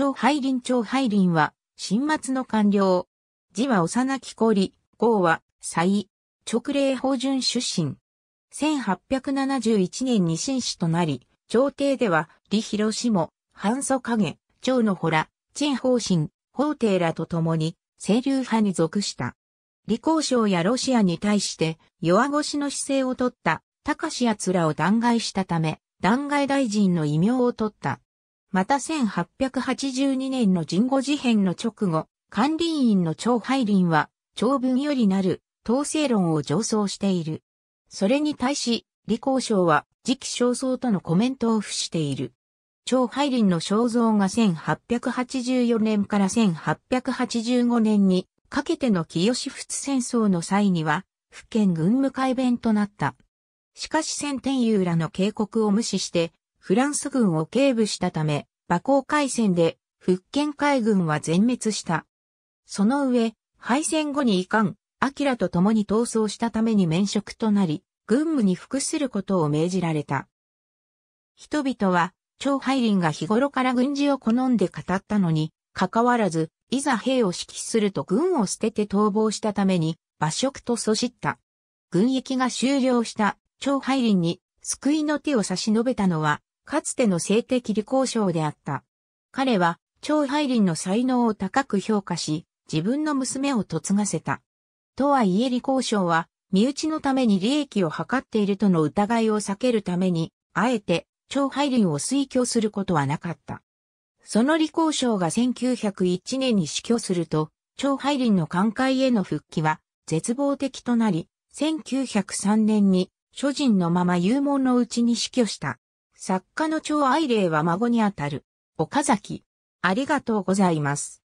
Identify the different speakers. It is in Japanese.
Speaker 1: 長拝林長拝林は、新末の官僚。字は幼き氷、号は、祭、直令法順出身。1871年に新士となり、朝廷では、李広志も、半祖影、長ほ洞、陳方針、法廷らと共に、清流派に属した。李公省やロシアに対して、弱腰の姿勢を取った、高志奴らを弾劾したため、弾劾大臣の異名を取った。また1882年の人後事変の直後、管理員の張拝林は、長文よりなる、統制論を上奏している。それに対し、李光省は、次期焦燥とのコメントを付している。張拝林の肖像が1884年から1885年にかけての清仏戦争の際には、府県軍務改弁となった。しかし先天遊らの警告を無視して、フランス軍を警部したため、馬航海戦で復権海軍は全滅した。その上、敗戦後に遺憾、ラと共に逃走したために免職となり、軍務に服することを命じられた。人々は、張海林が日頃から軍事を好んで語ったのに、関わらず、いざ兵を指揮すると軍を捨てて逃亡したために、馬食と阻しった。軍役が終了した張海林に救いの手を差し伸べたのは、かつての性的理交賞であった。彼は、超配林の才能を高く評価し、自分の娘を嫁がせた。とはいえ理交賞は、身内のために利益を図っているとの疑いを避けるために、あえて、超配林を推挙することはなかった。その理交賞が1901年に死去すると、超配林の寛解への復帰は、絶望的となり、1903年に、諸人のまま勇門のうちに死去した。作家の超愛霊は孫にあたる。岡崎。ありがとうございます。